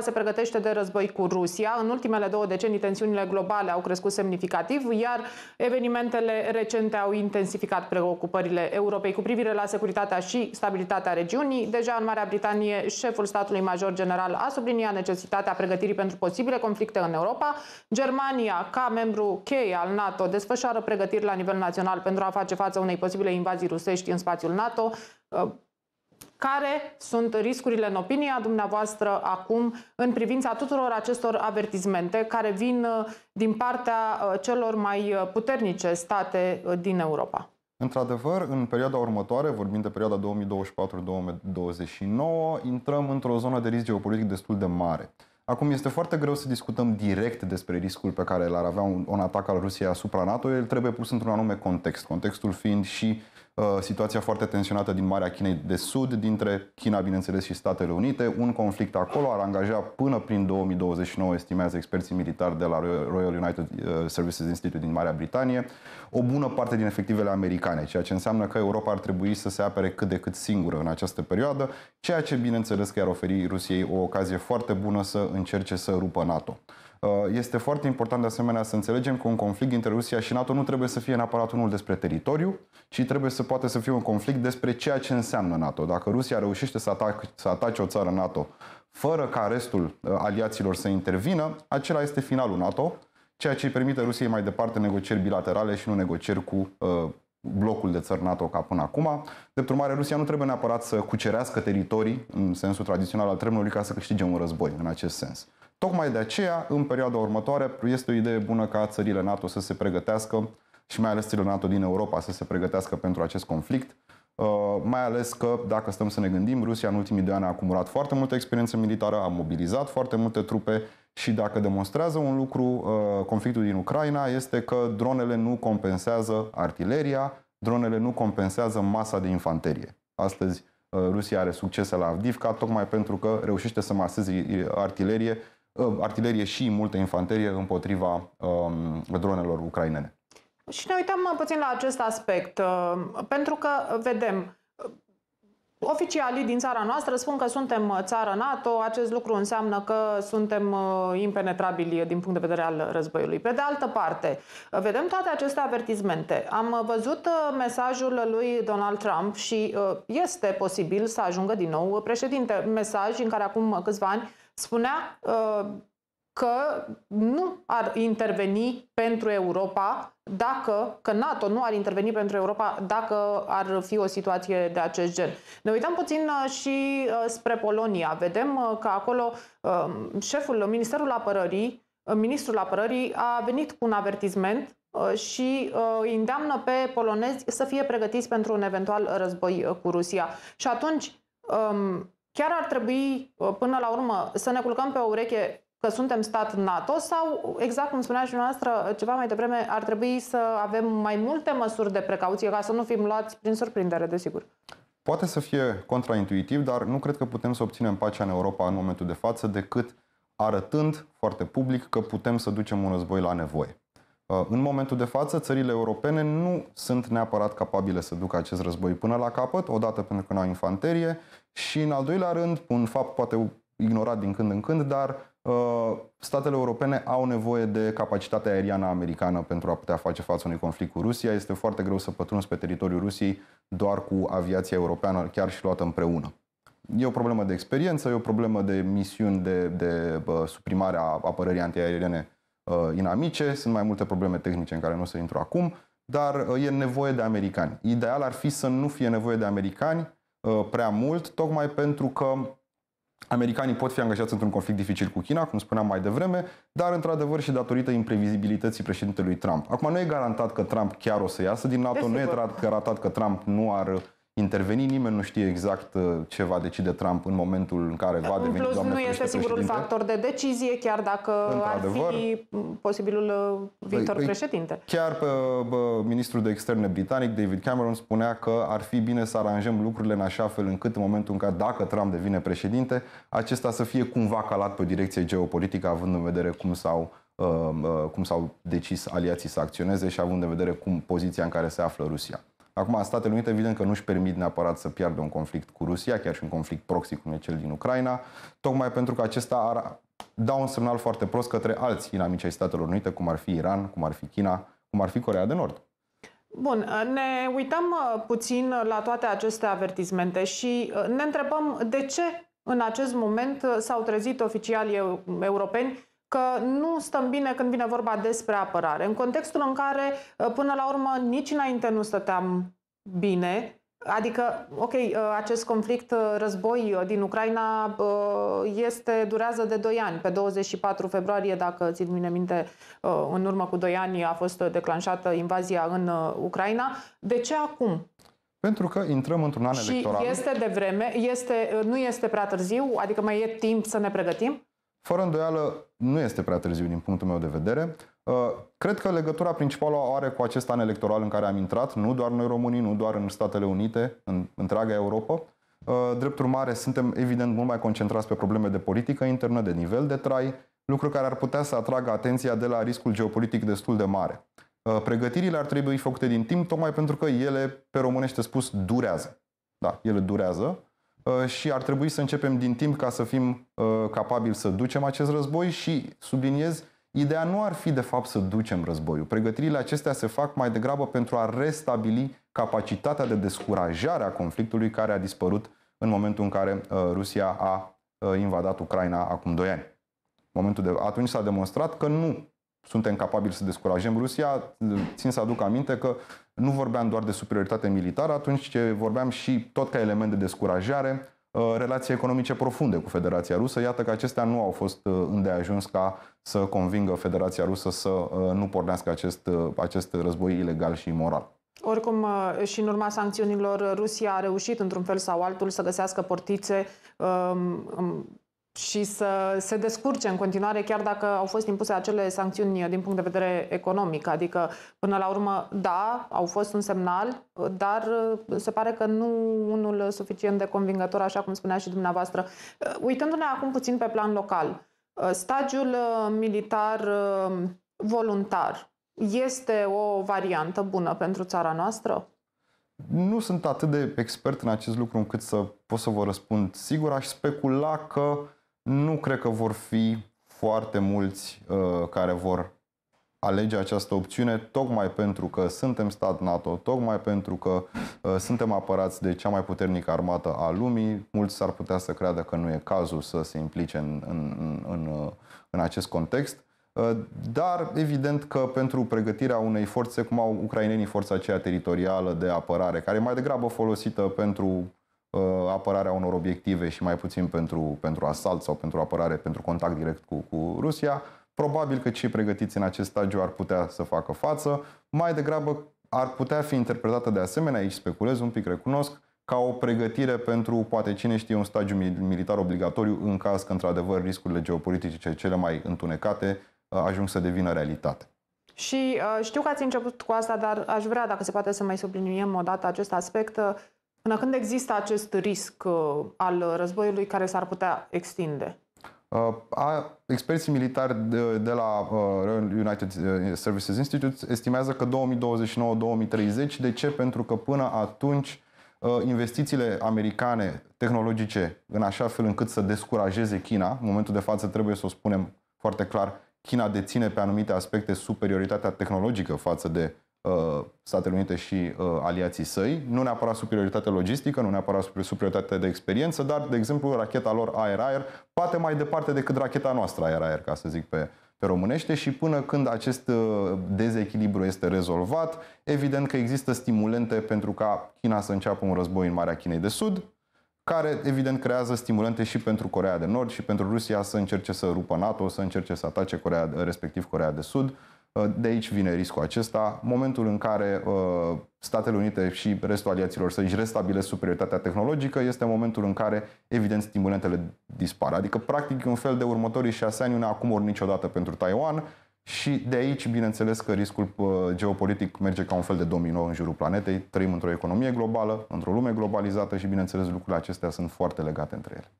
se pregătește de război cu Rusia. În ultimele două decenii, tensiunile globale au crescut semnificativ, iar evenimentele recente au intensificat preocupările Europei cu privire la securitatea și stabilitatea regiunii. Deja în Marea Britanie, șeful statului major general a subliniat necesitatea pregătirii pentru posibile conflicte în Europa. Germania, ca membru cheie al NATO, desfășoară pregătiri la nivel național pentru a face față unei posibile invazii rusești în spațiul NATO care sunt riscurile în opinia dumneavoastră acum în privința tuturor acestor avertizmente care vin uh, din partea uh, celor mai uh, puternice state din Europa? Într-adevăr, în perioada următoare, vorbind de perioada 2024-2029, intrăm într-o zonă de risc geopolitic destul de mare. Acum este foarte greu să discutăm direct despre riscul pe care l-ar avea un, un atac al Rusiei asupra NATO, el trebuie pus într-un anume context, contextul fiind și uh, Uh, situația foarte tensionată din Marea Chinei de Sud, dintre China, bineînțeles, și Statele Unite. Un conflict acolo ar angaja până prin 2029, estimează experții militari de la Royal United uh, Services Institute din Marea Britanie, o bună parte din efectivele americane, ceea ce înseamnă că Europa ar trebui să se apere cât de cât singură în această perioadă, ceea ce, bineînțeles, că ar oferi Rusiei o ocazie foarte bună să încerce să rupă NATO. Uh, este foarte important de asemenea să înțelegem că un conflict dintre Rusia și NATO nu trebuie să fie neapărat unul despre teritoriu, ci trebuie să să poate să fie un conflict despre ceea ce înseamnă NATO. Dacă Rusia reușește să, atac, să atace o țară NATO fără ca restul uh, aliaților să intervină, acela este finalul NATO, ceea ce îi permite Rusiei mai departe negocieri bilaterale și nu negocieri cu uh, blocul de țări NATO ca până acum. De urmare, Rusia nu trebuie neapărat să cucerească teritorii, în sensul tradițional al termenului, ca să câștige un război în acest sens. Tocmai de aceea, în perioada următoare, este o idee bună ca țările NATO să se pregătească și mai ales țările NATO din Europa să se pregătească pentru acest conflict. Uh, mai ales că, dacă stăm să ne gândim, Rusia în ultimii doi ani a acumulat foarte multă experiență militară, a mobilizat foarte multe trupe și dacă demonstrează un lucru uh, conflictul din Ucraina este că dronele nu compensează artileria, dronele nu compensează masa de infanterie. Astăzi uh, Rusia are succese la Avdivka tocmai pentru că reușește să maseze artilerie, artilerie și multă infanterie împotriva um, dronelor ucrainene. Și ne uităm uh, puțin la acest aspect, uh, pentru că uh, vedem, Oficialii din țara noastră spun că suntem țară NATO, acest lucru înseamnă că suntem impenetrabili din punct de vedere al războiului. Pe de altă parte, vedem toate aceste avertizmente. Am văzut mesajul lui Donald Trump și este posibil să ajungă din nou președinte. Mesaj în care acum câțiva ani spunea că nu ar interveni pentru Europa dacă, că NATO nu ar interveni pentru Europa dacă ar fi o situație de acest gen. Ne uităm puțin uh, și uh, spre Polonia. Vedem uh, că acolo um, șeful, Ministerul Apărării, Ministrul Apărării a venit cu un avertisment și îi îndeamnă pe polonezi să fie pregătiți pentru un eventual război cu Rusia. Și atunci, um, chiar ar trebui, până la urmă, să ne culcăm pe o ureche că suntem stat NATO sau, exact cum spunea și noastră ceva mai devreme, ar trebui să avem mai multe măsuri de precauție ca să nu fim luați prin surprindere, desigur. Poate să fie contraintuitiv, dar nu cred că putem să obținem pacea în Europa în momentul de față decât arătând foarte public că putem să ducem un război la nevoie. Uh, în momentul de față, țările europene nu sunt neapărat capabile să ducă acest război până la capăt, odată pentru că nu au infanterie și, în al doilea rând, un fapt poate ignorat din când în când, dar Uh, statele europene au nevoie de capacitatea aeriană americană pentru a putea face față unui conflict cu Rusia. Este foarte greu să pătrunzi pe teritoriul Rusiei doar cu aviația europeană, chiar și luată împreună. E o problemă de experiență, e o problemă de misiuni de, de suprimare a apărării antiaeriene uh, inamice, sunt mai multe probleme tehnice în care nu o să intru acum, dar uh, e nevoie de americani. Ideal ar fi să nu fie nevoie de americani prea mult, tocmai pentru că Americanii pot fi angajați într-un conflict dificil cu China, cum spuneam mai devreme, dar într-adevăr și datorită imprevizibilității președintelui Trump. Acum nu e garantat că Trump chiar o să iasă din NATO, Desigur. nu e garantat că Trump nu ar interveni, nimeni nu știe exact uh, ce va decide Trump în momentul în care va în deveni plus, nu este singurul președinte. factor de decizie, chiar dacă ar fi posibilul uh, păi, viitor păi, președinte. Chiar pe, bă, ministrul de externe britanic, David Cameron, spunea că ar fi bine să aranjăm lucrurile în așa fel încât în momentul în care, dacă Trump devine președinte, acesta să fie cumva calat pe direcție geopolitică, având în vedere cum s-au uh, cum s-au decis aliații să acționeze și având în vedere cum poziția în care se află Rusia. Acum, Statele Unite, evident că nu-și permit neapărat să piardă un conflict cu Rusia, chiar și un conflict proxy cum e cel din Ucraina, tocmai pentru că acesta ar da un semnal foarte prost către alți inamici ai Statelor Unite, cum ar fi Iran, cum ar fi China, cum ar fi Corea de Nord. Bun, ne uităm uh, puțin la toate aceste avertismente și uh, ne întrebăm de ce în acest moment uh, s-au trezit oficialii europeni că nu stăm bine când vine vorba despre apărare. În contextul în care, uh, până la urmă, nici înainte nu stăteam bine, Adică, ok, uh, acest conflict uh, război din Ucraina este, durează de 2 ani. Pe 24 februarie, dacă țin mine minte, în urmă cu 2 ani a fost declanșată invazia în Ucraina. De ce acum? Pentru că intrăm într-un an și electoral. Este de vreme, este, nu este prea târziu, adică mai e timp să ne pregătim? Fără îndoială, nu este prea târziu din punctul meu de vedere. Uh, cred că legătura principală o are cu acest an electoral în care am intrat, nu doar noi românii, nu doar în Statele Unite, în întreaga Europa. Uh, drept urmare, suntem evident mult mai concentrați pe probleme de politică internă, de nivel de trai, lucru care ar putea să atragă atenția de la riscul geopolitic destul de mare. Uh, pregătirile ar trebui făcute din timp, tocmai pentru că ele, pe românește spus, durează. Da, ele durează. Uh, și ar trebui să începem din timp ca să fim uh, capabili să ducem acest război și, subliniez, ideea nu ar fi de fapt să ducem războiul. Pregătirile acestea se fac mai degrabă pentru a restabili capacitatea de descurajare a conflictului care a dispărut în momentul în care uh, Rusia a invadat Ucraina acum 2 ani. Momentul de, atunci s-a demonstrat că nu suntem capabili să descurajăm Rusia. Țin să aduc aminte că nu vorbeam doar de superioritate militară atunci, ci vorbeam și tot ca element de descurajare uh, relații economice profunde cu Federația Rusă. Iată că acestea nu au fost uh, îndeajuns ca să convingă Federația Rusă să uh, nu pornească acest, acest război ilegal și imoral. Oricum, și în urma sancțiunilor, Rusia a reușit într-un fel sau altul să găsească portițe um, um și să se descurce în continuare, chiar dacă au fost impuse acele sancțiuni din punct de vedere economic. Adică, până la urmă, da, au fost un semnal, dar uh, se pare că nu unul suficient de convingător, așa cum spunea și dumneavoastră. Uh, uitându-ne acum puțin pe plan local, uh, stagiul militar voluntar este o variantă bună pentru țara noastră? Nu sunt atât de expert în acest lucru încât să pot să vă răspund sigur. Aș specula că nu cred că vor fi foarte mulți uh, care vor alege această opțiune tocmai pentru că suntem stat NATO, tocmai pentru că uh, suntem apărați de cea mai puternică armată a lumii. Mulți s-ar putea să creadă că nu e cazul să se implice în, în, în, în uh, acest context. Uh, dar evident că pentru pregătirea unei forțe, cum au ucrainenii forța aceea teritorială de apărare, care e mai degrabă folosită pentru Uh, apărarea unor obiective și mai puțin pentru, pentru asalt sau pentru apărare, pentru contact direct cu, cu Rusia, probabil că cei pregătiți în acest stadiu ar putea să facă față. Mai degrabă ar putea fi interpretată de asemenea, aici speculez un pic, recunosc, ca o pregătire pentru, poate cine știe, un stagiu militar obligatoriu în caz că, într-adevăr, riscurile geopolitice cele mai întunecate uh, ajung să devină realitate. Și uh, știu că ați început cu asta, dar aș vrea, dacă se poate, să mai subliniem o dată acest aspect. Până când există acest risc uh, al războiului care s-ar putea extinde? Uh, a, experții militari de, de la uh, United Services Institute estimează că 2029-2030. De ce? Pentru că până atunci investițiile americane tehnologice în așa fel încât să descurajeze China, în momentul de față trebuie să o spunem foarte clar, China deține pe anumite aspecte superioritatea tehnologică față de Uh, Statele Unite și uh, aliații săi, nu neapărat superioritate logistică, nu neapărat superioritate de experiență, dar, de exemplu, racheta lor air air poate mai departe decât racheta noastră air air, ca să zic pe, pe românește și până când acest uh, dezechilibru este rezolvat, evident că există stimulente pentru ca China să înceapă un război în Marea Chinei de Sud, care evident creează stimulente și pentru Corea de Nord și pentru Rusia să încerce să rupă NATO, să încerce să atace Corea, respectiv Corea de Sud Ă, de aici vine riscul acesta. Momentul în care ă, Statele Unite și restul aliaților să își restabile superioritatea tehnologică este momentul în care, evident, stimulentele dispar. Adică, practic, un fel de următorii șase ani, un acum ori niciodată pentru Taiwan și de aici, bineînțeles, că riscul ă, geopolitic merge ca un fel de domino în jurul planetei. Trăim într-o economie globală, într-o lume globalizată și, bineînțeles, lucrurile acestea sunt foarte legate între ele.